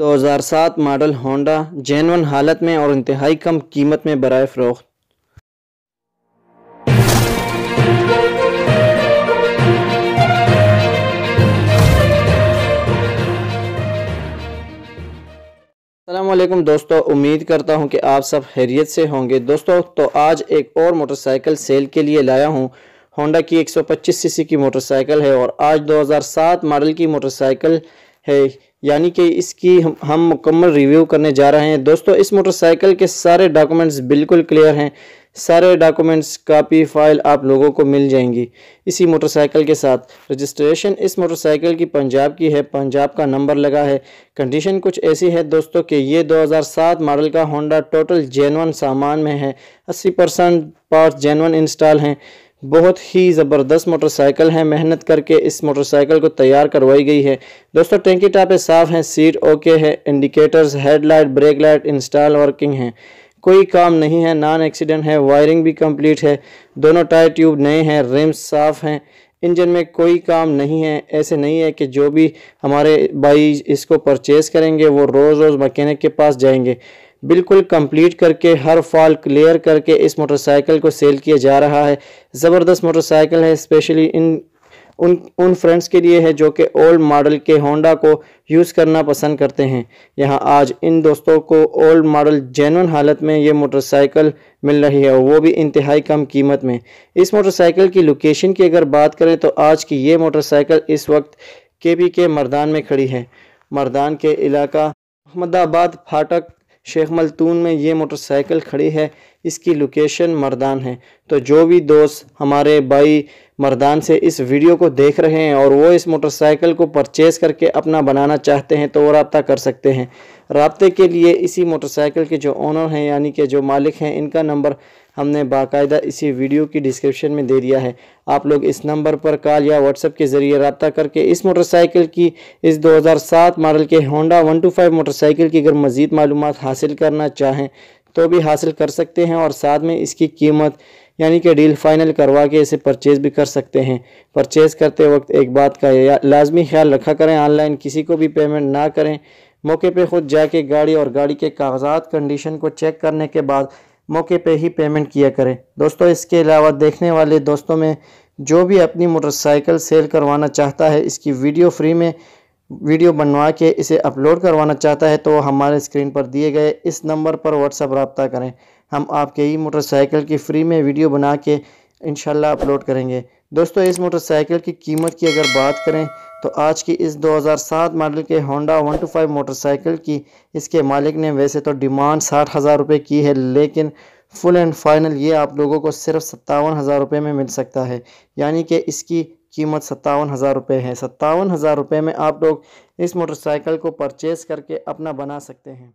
2007 model Honda genuine हालत में और इंतहाई कम कीमत में बरए फ़रोख्त अल्लाम दोस्तों उम्मीद करता हूं कि आप सब हैरियत से होंगे दोस्तों तो आज एक और मोटरसाइकिल सेल के लिए लाया हूं होंडा की 125 सीसी की मोटरसाइकिल है और आज 2007 मॉडल की मोटरसाइकिल है यानी कि इसकी हम, हम मुकम्मल रिव्यू करने जा रहे हैं दोस्तों इस मोटरसाइकिल के सारे डॉक्यूमेंट्स बिल्कुल क्लियर हैं सारे डॉक्यूमेंट्स कापी फाइल आप लोगों को मिल जाएंगी इसी मोटरसाइकिल के साथ रजिस्ट्रेशन इस मोटरसाइकिल की पंजाब की है पंजाब का नंबर लगा है कंडीशन कुछ ऐसी है दोस्तों कि ये 2007 मॉडल का होंडा टोटल जेनवन सामान में है 80 परसेंट पार्ट जेनवन इंस्टॉल हैं बहुत ही ज़बरदस्त मोटरसाइकिल है मेहनत करके इस मोटरसाइकिल को तैयार करवाई गई है दोस्तों टेंकी टापे साफ़ हैं सीट ओके है indicators headlight brake light install working है कोई काम नहीं है नॉन एक्सीडेंट है वायरिंग भी कंप्लीट है दोनों टायर ट्यूब नए हैं रिम्स साफ़ हैं इंजन में कोई काम नहीं है ऐसे नहीं है कि जो भी हमारे भाई इसको परचेज़ करेंगे वो रोज़ रोज़ मकैनिक के पास जाएंगे बिल्कुल कंप्लीट करके हर फॉल क्लियर करके इस मोटरसाइकिल को सेल किया जा रहा है ज़बरदस्त मोटरसाइकिल है स्पेशली इन उन उन फ्रेंड्स के लिए है जो कि ओल्ड मॉडल के होंडा को यूज़ करना पसंद करते हैं यहाँ आज इन दोस्तों को ओल्ड मॉडल जेनवन हालत में ये मोटरसाइकिल मिल रही है वो भी इंतहाई कम कीमत में इस मोटरसाइकिल की लोकेशन की अगर बात करें तो आज की ये मोटरसाइकिल इस वक्त के पी के मरदान में खड़ी है मरदान के इलाका अहमदाबाद फाटक शेख मलतून में ये मोटरसाइकिल खड़ी है इसकी लोकेशन मरदान है तो जो भी दोस्त हमारे भाई मरदान से इस वीडियो को देख रहे हैं और वो इस मोटरसाइकिल को परचेज़ करके अपना बनाना चाहते हैं तो वो रबता कर सकते हैं रबते के लिए इसी मोटरसाइकिल के जो ओनर हैं यानी कि जो मालिक हैं इनका नंबर हमने बाकायदा इसी वीडियो की डिस्क्रिप्शन में दे दिया है आप लोग इस नंबर पर कॉल या व्हाट्सअप के ज़रिए रबता करके इस मोटरसाइकिल की इस 2007 मॉडल के होंडा 125 मोटरसाइकिल की अगर मज़ीद मालूम हासिल करना चाहें तो भी हासिल कर सकते हैं और साथ में इसकी कीमत यानी कि डील फाइनल करवा के इसे परचेज़ भी कर सकते हैं परचेज़ करते वक्त एक बात का लाजमी ख्याल रखा करें ऑनलाइन किसी को भी पेमेंट ना करें मौके पे खुद जाके गाड़ी और गाड़ी के कागजात कंडीशन को चेक करने के बाद मौके पे ही पेमेंट किया करें दोस्तों इसके अलावा देखने वाले दोस्तों में जो भी अपनी मोटरसाइकिल सेल करवाना चाहता है इसकी वीडियो फ्री में वीडियो बनवा के इसे अपलोड करवाना चाहता है तो हमारे स्क्रीन पर दिए गए इस नंबर पर व्हाट्सअप रबता करें हम आपके ई मोटरसाइकिल की फ़्री में वीडियो बना के इन अपलोड करेंगे दोस्तों इस मोटरसाइकिल की कीमत की अगर बात करें तो आज की इस 2007 मॉडल के होंडा 125 मोटरसाइकिल की इसके मालिक ने वैसे तो डिमांड साठ हज़ार रुपये की है लेकिन फुल एंड फाइनल ये आप लोगों को सिर्फ सत्तावन हज़ार रुपये में मिल सकता है यानी कि इसकी कीमत सत्तावन हज़ार रुपये है सत्तावन हज़ार रुपये में आप लोग इस मोटरसाइकिल को परचेज़ करके अपना बना सकते हैं